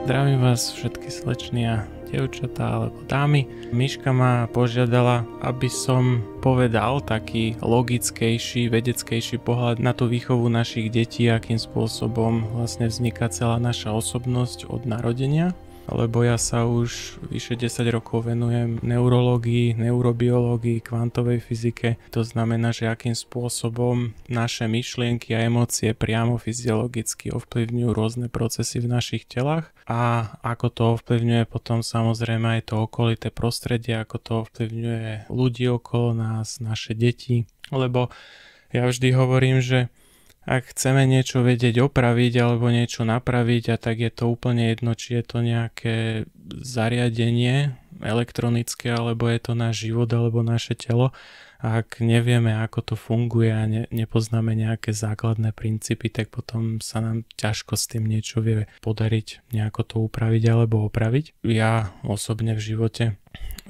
Zdravím vás všetky slečny a dievčatá alebo dámy. Miška ma požiadala, aby som povedal taký logickejší, vedeckejší pohľad na tú výchovu našich detí, akým spôsobom vlastne vzniká celá naša osobnosť od narodenia lebo ja sa už vyše 10 rokov venujem neurológii, neurobiológii, kvantovej fyzike. To znamená, že akým spôsobom naše myšlienky a emócie priamo fyziologicky ovplyvňujú rôzne procesy v našich telách a ako to ovplyvňuje potom samozrejme aj to okolité prostredie, ako to ovplyvňuje ľudí okolo nás, naše deti, lebo ja vždy hovorím, že ak chceme niečo vedieť opraviť alebo niečo napraviť a tak je to úplne jedno, či je to nejaké zariadenie elektronické alebo je to náš život alebo naše telo. ak nevieme, ako to funguje a ne, nepoznáme nejaké základné princípy, tak potom sa nám ťažko s tým niečo vie podariť, nejako to upraviť alebo opraviť. Ja osobne v živote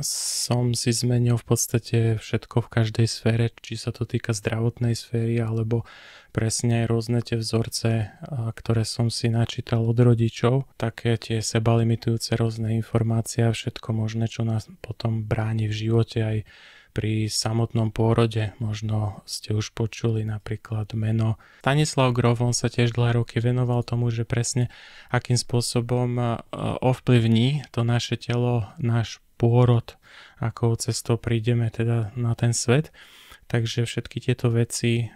som si zmenil v podstate všetko v každej sfére, či sa to týka zdravotnej sféry, alebo presne rôzne tie vzorce, ktoré som si načítal od rodičov, také tie sebalimitujúce rôzne informácie a všetko možné, čo nás potom bráni v živote aj pri samotnom pôrode. Možno ste už počuli napríklad meno Stanislav Grov, on sa tiež dlhé roky venoval tomu, že presne akým spôsobom ovplyvní to naše telo, náš pôrod, ako cestou prídeme teda na ten svet. Takže všetky tieto veci e,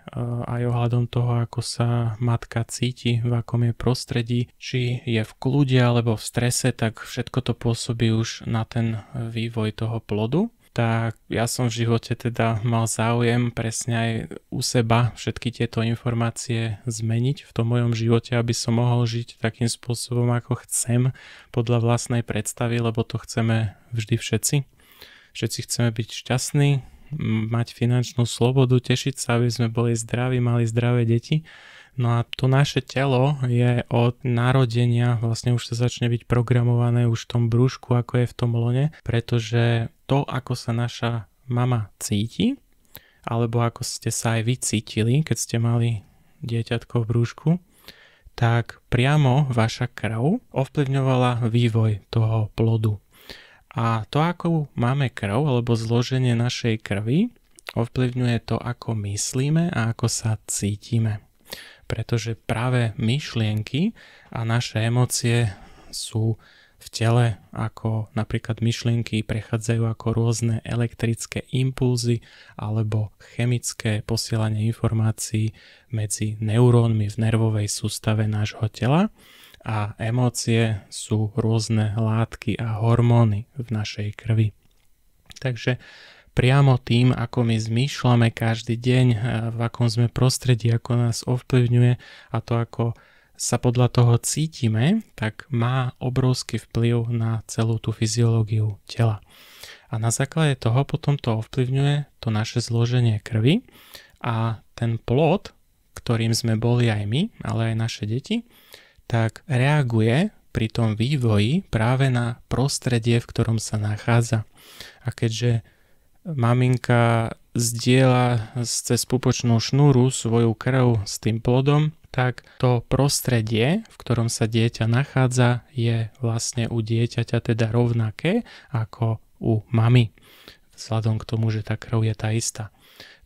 aj ohľadom toho, ako sa matka cíti, v akom je prostredí, či je v kľude alebo v strese, tak všetko to pôsobí už na ten vývoj toho plodu tak ja som v živote teda mal záujem presne aj u seba všetky tieto informácie zmeniť v tom mojom živote, aby som mohol žiť takým spôsobom, ako chcem, podľa vlastnej predstavy, lebo to chceme vždy všetci. Všetci chceme byť šťastní, mať finančnú slobodu, tešiť sa, aby sme boli zdraví, mali zdravé deti. No a to naše telo je od narodenia, vlastne už sa začne byť programované už v tom brúšku, ako je v tom lone, pretože to, ako sa naša mama cíti, alebo ako ste sa aj vy cítili, keď ste mali dieťatko v brúšku, tak priamo vaša krv ovplyvňovala vývoj toho plodu. A to, ako máme krv alebo zloženie našej krvi, ovplyvňuje to, ako myslíme a ako sa cítime pretože práve myšlienky a naše emócie sú v tele, ako napríklad myšlienky prechádzajú ako rôzne elektrické impulzy alebo chemické posielanie informácií medzi neurónmi v nervovej sústave nášho tela a emócie sú rôzne látky a hormóny v našej krvi. Takže priamo tým, ako my zmýšľame každý deň, v akom sme prostredí, ako nás ovplyvňuje a to, ako sa podľa toho cítime, tak má obrovský vplyv na celú tú fyziológiu tela. A na základe toho potom to ovplyvňuje to naše zloženie krvi a ten plod, ktorým sme boli aj my, ale aj naše deti, tak reaguje pri tom vývoji práve na prostredie, v ktorom sa nachádza. A keďže maminka zdieľa cez pupočnú šnúru svoju krv s tým plodom, tak to prostredie, v ktorom sa dieťa nachádza, je vlastne u dieťaťa teda rovnaké ako u mamy, vzhľadom k tomu, že tá krv je tá istá.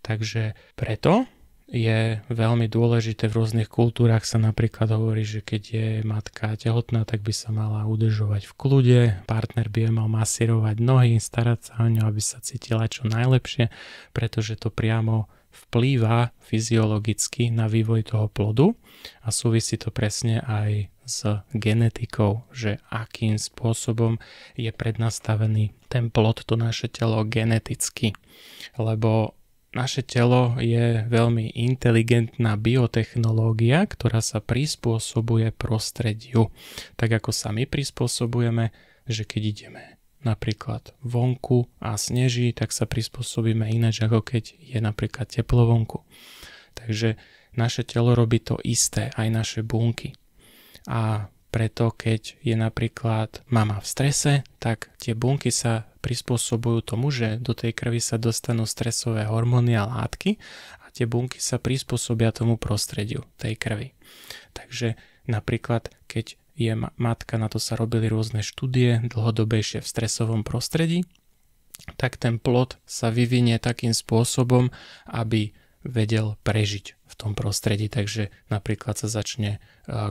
Takže preto je veľmi dôležité. V rôznych kultúrach sa napríklad hovorí, že keď je matka tehotná, tak by sa mala udržovať v kľude, partner by mal masírovať nohy, starať sa o ňu, aby sa cítila čo najlepšie, pretože to priamo vplýva fyziologicky na vývoj toho plodu a súvisí to presne aj s genetikou, že akým spôsobom je prednastavený ten plod, to naše telo geneticky. Lebo naše telo je veľmi inteligentná biotechnológia, ktorá sa prispôsobuje prostrediu. Tak ako sa my prispôsobujeme, že keď ideme napríklad vonku a sneží, tak sa prispôsobíme ináč ako keď je napríklad teplo vonku. Takže naše telo robí to isté, aj naše bunky. A preto keď je napríklad mama v strese, tak tie bunky sa prispôsobujú tomu, že do tej krvi sa dostanú stresové hormóny a látky a tie bunky sa prispôsobia tomu prostrediu tej krvi. Takže napríklad keď je matka, na to sa robili rôzne štúdie, dlhodobejšie v stresovom prostredí, tak ten plod sa vyvinie takým spôsobom, aby vedel prežiť v tom prostredí, takže napríklad sa začne e,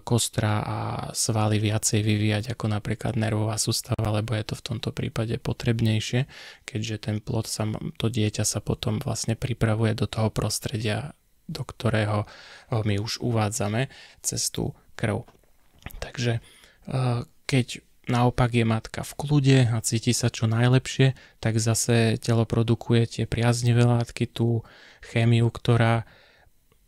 kostra a svaly viacej vyvíjať ako napríklad nervová sústava, lebo je to v tomto prípade potrebnejšie, keďže ten plod sa, to dieťa sa potom vlastne pripravuje do toho prostredia, do ktorého my už uvádzame cez tú krv. Takže e, keď naopak je matka v kľude a cíti sa čo najlepšie, tak zase telo produkuje tie priaznivé látky, tú chémiu, ktorá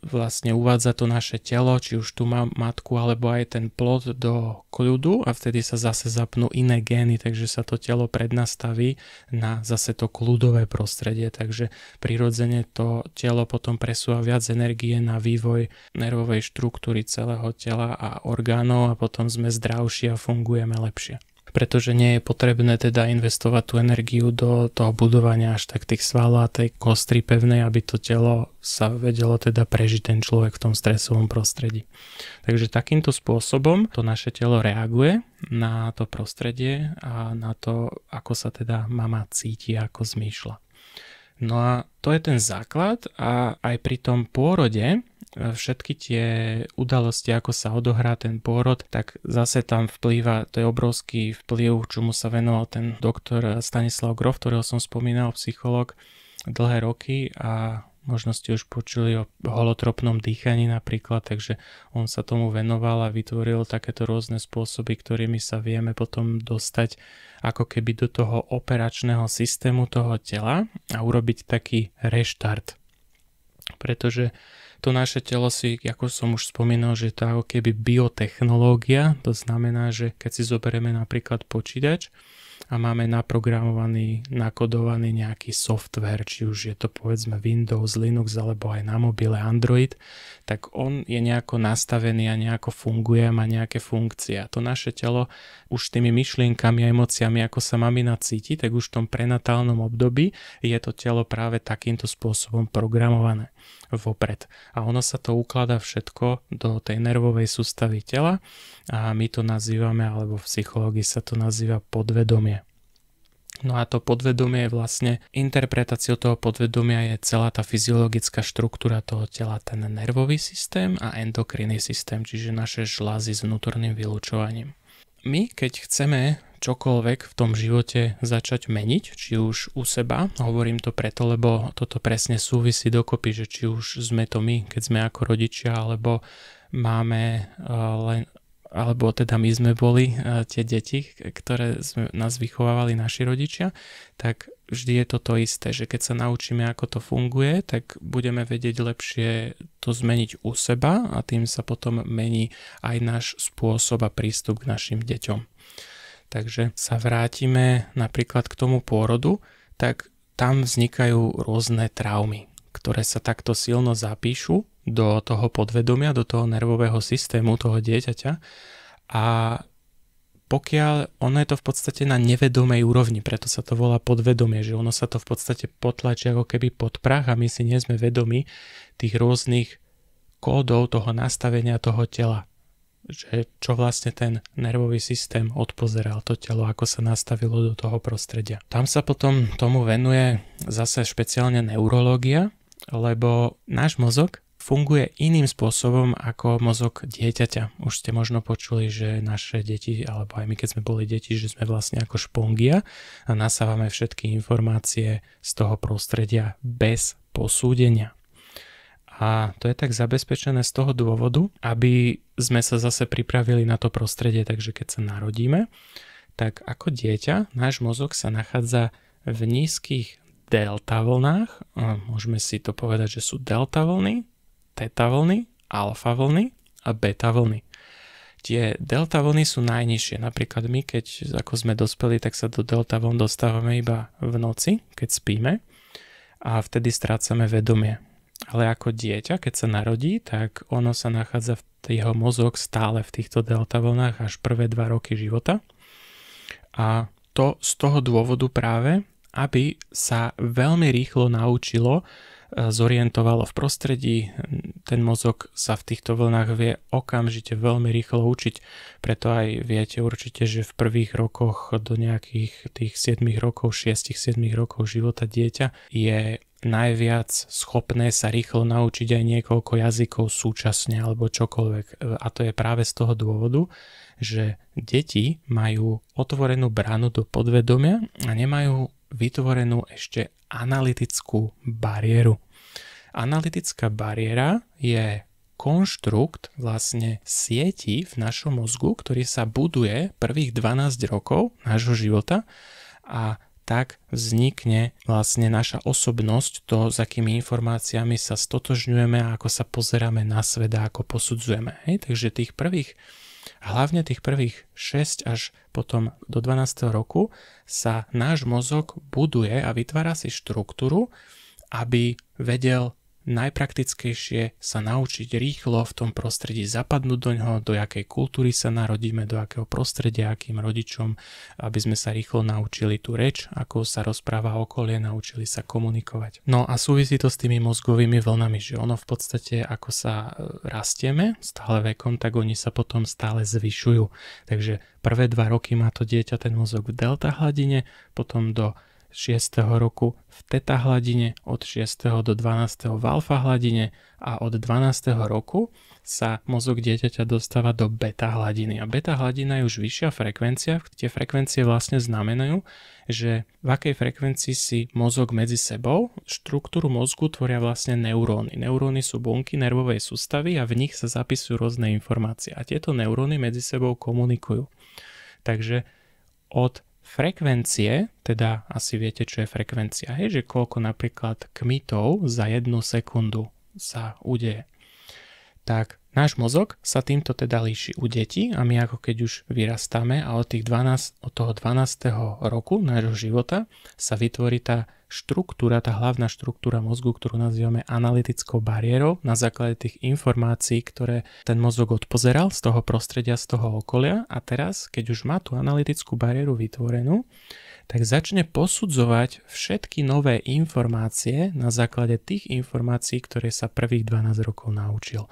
vlastne uvádza to naše telo, či už tu má matku alebo aj ten plod do kľudu a vtedy sa zase zapnú iné gény, takže sa to telo prednastaví na zase to kľudové prostredie, takže prirodzene to telo potom presúva viac energie na vývoj nervovej štruktúry celého tela a orgánov a potom sme zdravší a fungujeme lepšie pretože nie je potrebné teda investovať tú energiu do toho budovania až tak tých svalov a tej kostry pevnej, aby to telo sa vedelo teda prežiť ten človek v tom stresovom prostredí. Takže takýmto spôsobom to naše telo reaguje na to prostredie a na to, ako sa teda mama cíti, ako zmýšľa. No a to je ten základ a aj pri tom pôrode e, všetky tie udalosti, ako sa odohrá ten pôrod, tak zase tam vplýva, to je obrovský vplyv, čomu sa venoval ten doktor Stanislav Grof, ktorého som spomínal, psychológ, dlhé roky a Možno ste už počuli o holotropnom dýchaní napríklad, takže on sa tomu venoval a vytvoril takéto rôzne spôsoby, ktorými sa vieme potom dostať ako keby do toho operačného systému toho tela a urobiť taký reštart. Pretože to naše telo si, ako som už spomínal, že to ako keby biotechnológia, to znamená, že keď si zoberieme napríklad počítač, a máme naprogramovaný, nakodovaný nejaký software, či už je to povedzme Windows, Linux alebo aj na mobile Android, tak on je nejako nastavený a nejako funguje a má nejaké funkcie. A to naše telo už tými myšlienkami a emóciami, ako sa mamina cíti, tak už v tom prenatálnom období je to telo práve takýmto spôsobom programované vopred. A ono sa to ukladá všetko do tej nervovej sústavy tela a my to nazývame, alebo v psychológii sa to nazýva podvedomie. No a to podvedomie je vlastne, interpretáciou toho podvedomia je celá tá fyziologická štruktúra toho tela, ten nervový systém a endokrinný systém, čiže naše žlázy s vnútorným vylúčovaním. My, keď chceme čokoľvek v tom živote začať meniť, či už u seba. Hovorím to preto, lebo toto presne súvisí dokopy, že či už sme to my, keď sme ako rodičia, alebo máme eh, len alebo teda my sme boli eh, tie deti, ktoré sme, nás vychovávali naši rodičia, tak vždy je to to isté, že keď sa naučíme, ako to funguje, tak budeme vedieť lepšie to zmeniť u seba a tým sa potom mení aj náš spôsob a prístup k našim deťom. Takže sa vrátime napríklad k tomu pôrodu, tak tam vznikajú rôzne traumy, ktoré sa takto silno zapíšu do toho podvedomia, do toho nervového systému toho dieťaťa a pokiaľ ono je to v podstate na nevedomej úrovni, preto sa to volá podvedomie, že ono sa to v podstate potlačí ako keby pod prach a my si nie sme vedomi tých rôznych kódov toho nastavenia toho tela že čo vlastne ten nervový systém odpozeral to telo, ako sa nastavilo do toho prostredia. Tam sa potom tomu venuje zase špeciálne neurológia, lebo náš mozog funguje iným spôsobom ako mozog dieťaťa. Už ste možno počuli, že naše deti, alebo aj my keď sme boli deti, že sme vlastne ako špongia a nasávame všetky informácie z toho prostredia bez posúdenia. A to je tak zabezpečené z toho dôvodu, aby sme sa zase pripravili na to prostredie, takže keď sa narodíme, tak ako dieťa náš mozog sa nachádza v nízkych delta vlnách, môžeme si to povedať, že sú delta vlny, teta vlny, alfa vlny a beta vlny. Tie delta vlny sú najnižšie. Napríklad my, keď ako sme dospeli, tak sa do delta vln dostávame iba v noci, keď spíme a vtedy strácame vedomie ale ako dieťa, keď sa narodí, tak ono sa nachádza v jeho mozog stále v týchto delta vlnách až prvé dva roky života. A to z toho dôvodu práve, aby sa veľmi rýchlo naučilo, e, zorientovalo v prostredí, ten mozog sa v týchto vlnách vie okamžite veľmi rýchlo učiť, preto aj viete určite, že v prvých rokoch do nejakých tých 7 rokov, 6-7 rokov života dieťa je najviac schopné sa rýchlo naučiť aj niekoľko jazykov súčasne alebo čokoľvek. A to je práve z toho dôvodu, že deti majú otvorenú bránu do podvedomia a nemajú vytvorenú ešte analytickú bariéru. Analytická bariéra je konštrukt vlastne sieti v našom mozgu, ktorý sa buduje prvých 12 rokov nášho života a tak vznikne vlastne naša osobnosť, to, s akými informáciami sa stotožňujeme a ako sa pozeráme na svet a ako posudzujeme. Hej? Takže tých prvých, hlavne tých prvých 6 až potom do 12. roku sa náš mozog buduje a vytvára si štruktúru, aby vedel najpraktickejšie sa naučiť rýchlo v tom prostredí zapadnúť do ňoho, do jakej kultúry sa narodíme, do akého prostredia, akým rodičom, aby sme sa rýchlo naučili tú reč, ako sa rozpráva okolie, naučili sa komunikovať. No a súvisí to s tými mozgovými vlnami, že ono v podstate ako sa e, rastieme stále vekom, tak oni sa potom stále zvyšujú. Takže prvé dva roky má to dieťa ten mozog v delta hladine, potom do 6. roku v teta hladine, od 6. do 12. v alfa hladine a od 12. roku sa mozog dieťaťa dostáva do beta hladiny. A beta hladina je už vyššia frekvencia, tie frekvencie vlastne znamenajú, že v akej frekvencii si mozog medzi sebou, štruktúru mozgu tvoria vlastne neuróny. Neuróny sú bunky nervovej sústavy a v nich sa zapisujú rôzne informácie. A tieto neuróny medzi sebou komunikujú. Takže od frekvencie, teda asi viete, čo je frekvencia, hej, že koľko napríklad kmitov za jednu sekundu sa udeje. Tak náš mozog sa týmto teda líši u detí a my ako keď už vyrastáme a od, tých 12, od toho 12. roku nášho života sa vytvorí tá štruktúra, tá hlavná štruktúra mozgu, ktorú nazývame analytickou bariérou, na základe tých informácií, ktoré ten mozog odpozeral z toho prostredia, z toho okolia a teraz, keď už má tú analytickú bariéru vytvorenú, tak začne posudzovať všetky nové informácie na základe tých informácií, ktoré sa prvých 12 rokov naučil.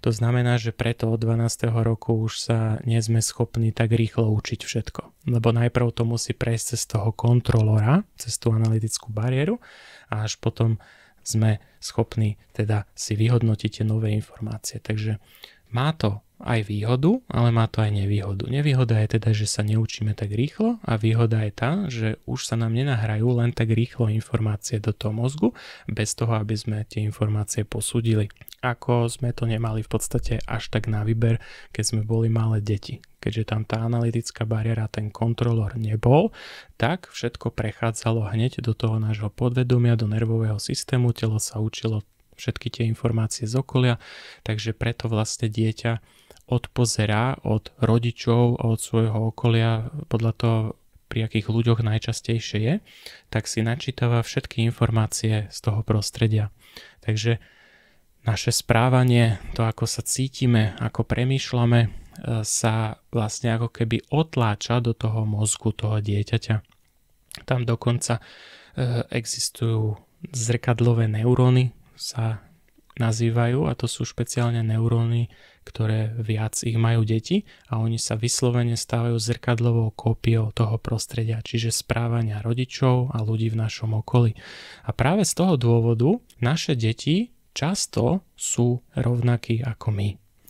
To znamená, že preto od 12. roku už sa nie sme schopní tak rýchlo učiť všetko. Lebo najprv to musí prejsť cez toho kontrolora, cez tú analytickú bariéru a až potom sme schopní teda si vyhodnotiť tie nové informácie. Takže má to aj výhodu, ale má to aj nevýhodu. Nevýhoda je teda, že sa neučíme tak rýchlo a výhoda je tá, že už sa nám nenahrajú len tak rýchlo informácie do toho mozgu, bez toho, aby sme tie informácie posúdili. Ako sme to nemali v podstate až tak na výber, keď sme boli malé deti. Keďže tam tá analytická bariéra, ten kontrolor nebol, tak všetko prechádzalo hneď do toho nášho podvedomia, do nervového systému, telo sa učilo všetky tie informácie z okolia, takže preto vlastne dieťa odpozerá od rodičov, od svojho okolia, podľa toho, pri akých ľuďoch najčastejšie je, tak si načítava všetky informácie z toho prostredia. Takže naše správanie, to ako sa cítime, ako premýšľame, e, sa vlastne ako keby otláča do toho mozgu toho dieťaťa. Tam dokonca e, existujú zrkadlové neuróny, sa nazývajú a to sú špeciálne neuróny, ktoré viac ich majú deti a oni sa vyslovene stávajú zrkadlovou kópiou toho prostredia, čiže správania rodičov a ľudí v našom okolí. A práve z toho dôvodu naše deti často sú rovnakí ako my.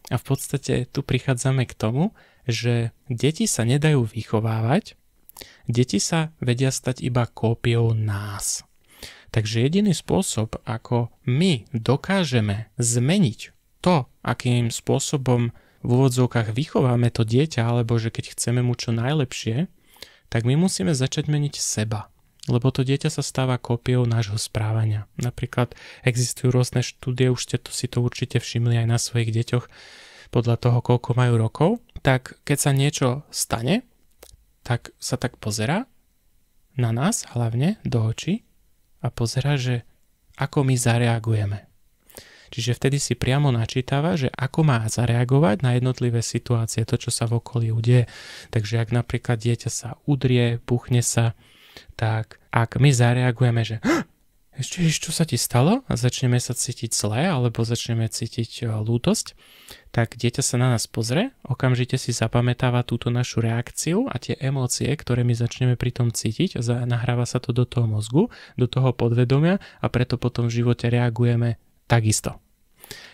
A v podstate tu prichádzame k tomu, že deti sa nedajú vychovávať, deti sa vedia stať iba kópiou nás. Takže jediný spôsob, ako my dokážeme zmeniť to, akým spôsobom v úvodzovkách vychováme to dieťa, alebo že keď chceme mu čo najlepšie, tak my musíme začať meniť seba. Lebo to dieťa sa stáva kópiou nášho správania. Napríklad existujú rôzne štúdie, už ste to, si to určite všimli aj na svojich deťoch, podľa toho, koľko majú rokov, tak keď sa niečo stane, tak sa tak pozera na nás hlavne do očí a pozera, že ako my zareagujeme. Čiže vtedy si priamo načítava, že ako má zareagovať na jednotlivé situácie, to, čo sa v okolí udeje. Takže ak napríklad dieťa sa udrie, puchne sa, tak ak my zareagujeme, že ešte čo sa ti stalo? A začneme sa cítiť zle alebo začneme cítiť e, lútosť, tak dieťa sa na nás pozrie, okamžite si zapamätáva túto našu reakciu a tie emócie, ktoré my začneme pri tom cítiť, nahráva sa to do toho mozgu, do toho podvedomia a preto potom v živote reagujeme takisto.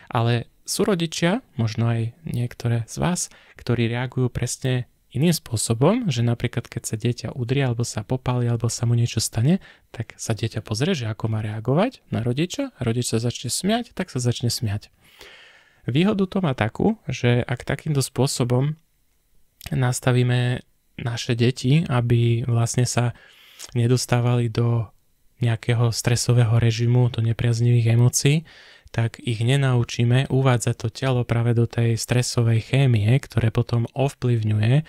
Ale sú rodičia, možno aj niektoré z vás, ktorí reagujú presne iným spôsobom, že napríklad keď sa dieťa udrie, alebo sa popáli, alebo sa mu niečo stane, tak sa dieťa pozrie, že ako má reagovať na rodiča, a rodič sa začne smiať, tak sa začne smiať. Výhodu to má takú, že ak takýmto spôsobom nastavíme naše deti, aby vlastne sa nedostávali do nejakého stresového režimu, do nepriaznivých emócií, tak ich nenaučíme uvádzať to telo práve do tej stresovej chémie, ktoré potom ovplyvňuje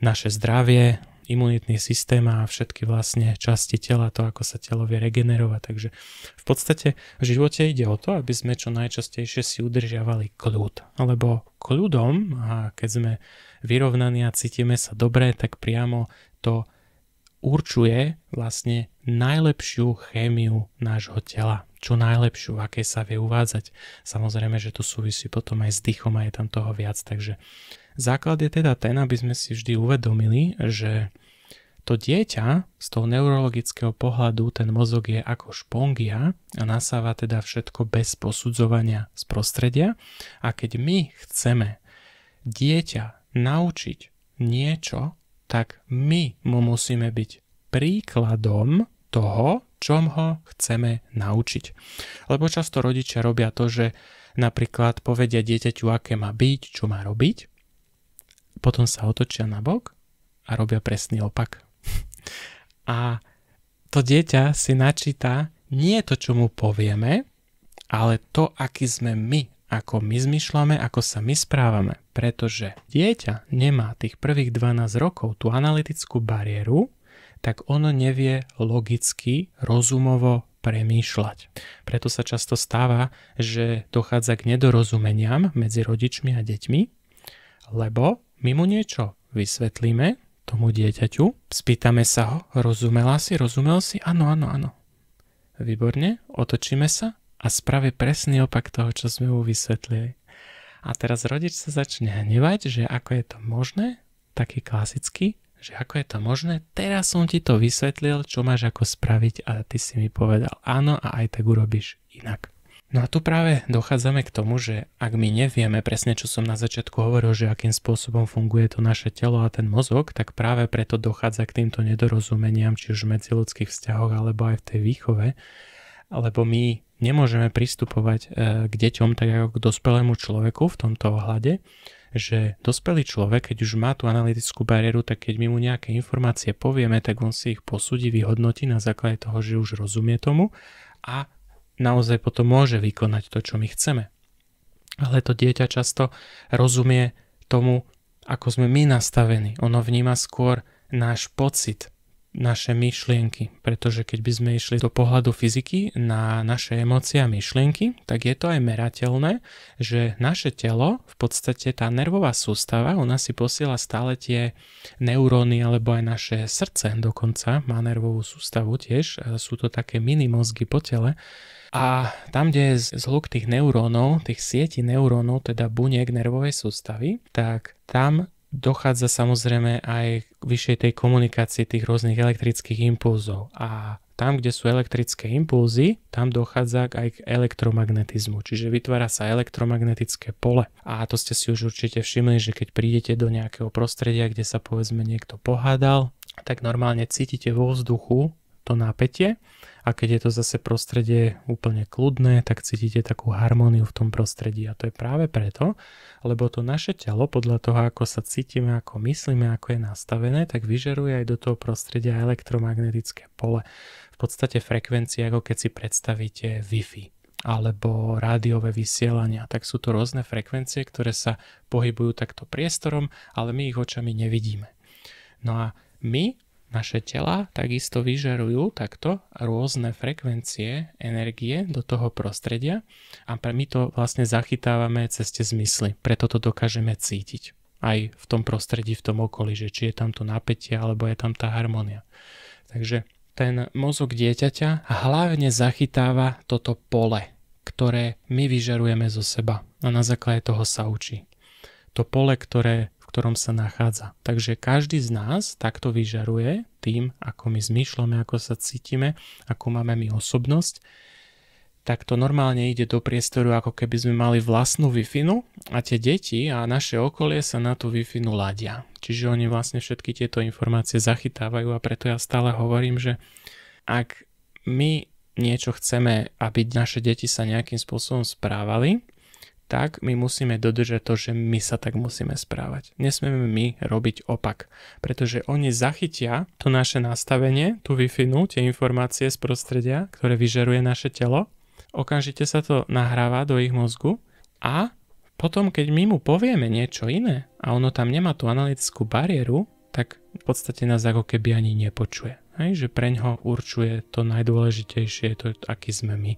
naše zdravie, imunitný systém a všetky vlastne časti tela, to ako sa telo vie regenerovať. Takže v podstate v živote ide o to, aby sme čo najčastejšie si udržiavali kľud. Alebo kľudom, a keď sme vyrovnaní a cítime sa dobre, tak priamo to určuje vlastne najlepšiu chémiu nášho tela čo najlepšiu, aké sa vie uvádzať. Samozrejme, že to súvisí potom aj s dýchom a je tam toho viac, takže základ je teda ten, aby sme si vždy uvedomili, že to dieťa z toho neurologického pohľadu, ten mozog je ako špongia a nasáva teda všetko bez posudzovania z prostredia. A keď my chceme dieťa naučiť niečo, tak my mu musíme byť príkladom toho, čom ho chceme naučiť. Lebo často rodičia robia to, že napríklad povedia dieťaťu, aké má byť, čo má robiť, potom sa otočia na bok a robia presný opak. A to dieťa si načíta nie to, čo mu povieme, ale to, aký sme my, ako my zmyšľame, ako sa my správame. Pretože dieťa nemá tých prvých 12 rokov tú analytickú bariéru, tak on nevie logicky, rozumovo premýšľať. Preto sa často stáva, že dochádza k nedorozumeniam medzi rodičmi a deťmi, lebo my mu niečo vysvetlíme, tomu dieťaťu, spýtame sa ho, rozumela si, rozumel si, áno, áno, áno. Výborne, otočíme sa a spraví presný opak toho, čo sme mu vysvetlili. A teraz rodič sa začne hnevať, že ako je to možné, taký klasický, že ako je to možné, teraz som ti to vysvetlil, čo máš ako spraviť a ty si mi povedal áno a aj tak urobíš inak. No a tu práve dochádzame k tomu, že ak my nevieme presne, čo som na začiatku hovoril, že akým spôsobom funguje to naše telo a ten mozog, tak práve preto dochádza k týmto nedorozumeniam, či už v medziludských vzťahoch alebo aj v tej výchove, lebo my nemôžeme pristupovať e, k deťom tak ako k dospelému človeku v tomto ohľade, že dospelý človek, keď už má tú analytickú bariéru, tak keď my mu nejaké informácie povieme, tak on si ich posúdi, vyhodnotí na základe toho, že už rozumie tomu a naozaj potom môže vykonať to, čo my chceme. Ale to dieťa často rozumie tomu, ako sme my nastavení. Ono vníma skôr náš pocit, naše myšlienky, pretože keď by sme išli do pohľadu fyziky na naše emócie a myšlienky, tak je to aj merateľné, že naše telo, v podstate tá nervová sústava, ona si posiela stále tie neuróny alebo aj naše srdce dokonca, má nervovú sústavu tiež, sú to také mini mozgy po tele, a tam, kde je zhluk tých neurónov, tých sietí neurónov, teda buniek nervovej sústavy, tak tam dochádza samozrejme aj k vyššej tej komunikácii tých rôznych elektrických impulzov. A tam, kde sú elektrické impulzy, tam dochádza aj k elektromagnetizmu, čiže vytvára sa elektromagnetické pole. A to ste si už určite všimli, že keď prídete do nejakého prostredia, kde sa povedzme niekto pohádal, tak normálne cítite vo vzduchu to napätie a keď je to zase prostredie úplne kľudné, tak cítite takú harmóniu v tom prostredí a to je práve preto, lebo to naše telo podľa toho, ako sa cítime, ako myslíme, ako je nastavené, tak vyžeruje aj do toho prostredia elektromagnetické pole. V podstate frekvencie, ako keď si predstavíte Wi-Fi alebo rádiové vysielania. Tak sú to rôzne frekvencie, ktoré sa pohybujú takto priestorom, ale my ich očami nevidíme. No a my naše tela takisto vyžarujú takto rôzne frekvencie energie do toho prostredia a my to vlastne zachytávame cez tie zmysly, preto to dokážeme cítiť aj v tom prostredí, v tom okolí, že či je tam to napätie alebo je tam tá harmonia. Takže ten mozog dieťaťa hlavne zachytáva toto pole, ktoré my vyžarujeme zo seba a na základe toho sa učí. To pole, ktoré ktorom sa nachádza. Takže každý z nás takto vyžaruje tým, ako my zmýšľame, ako sa cítime, ako máme my osobnosť, tak to normálne ide do priestoru, ako keby sme mali vlastnú wi no, a tie deti a naše okolie sa na tú wi ladia. Čiže oni vlastne všetky tieto informácie zachytávajú a preto ja stále hovorím, že ak my niečo chceme, aby naše deti sa nejakým spôsobom správali, tak my musíme dodržať to, že my sa tak musíme správať. Nesmieme my robiť opak, pretože oni zachytia to naše nastavenie, tú wi tie informácie z prostredia, ktoré vyžeruje naše telo, okamžite sa to nahráva do ich mozgu a potom, keď my mu povieme niečo iné a ono tam nemá tú analytickú bariéru, tak v podstate nás ako keby ani nepočuje. Hej, že preň ho určuje to najdôležitejšie, to, aký sme my.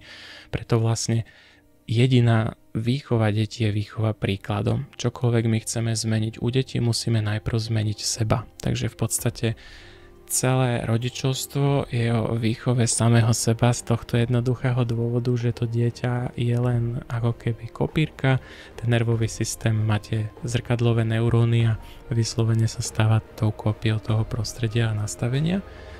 Preto vlastne jediná Výchova detí je výchova príkladom. Čokoľvek my chceme zmeniť u detí, musíme najprv zmeniť seba. Takže v podstate celé rodičovstvo je o výchove samého seba z tohto jednoduchého dôvodu, že to dieťa je len ako keby kopírka, ten nervový systém máte zrkadlové neuróny a vyslovene sa stáva tou kópiou toho prostredia a nastavenia.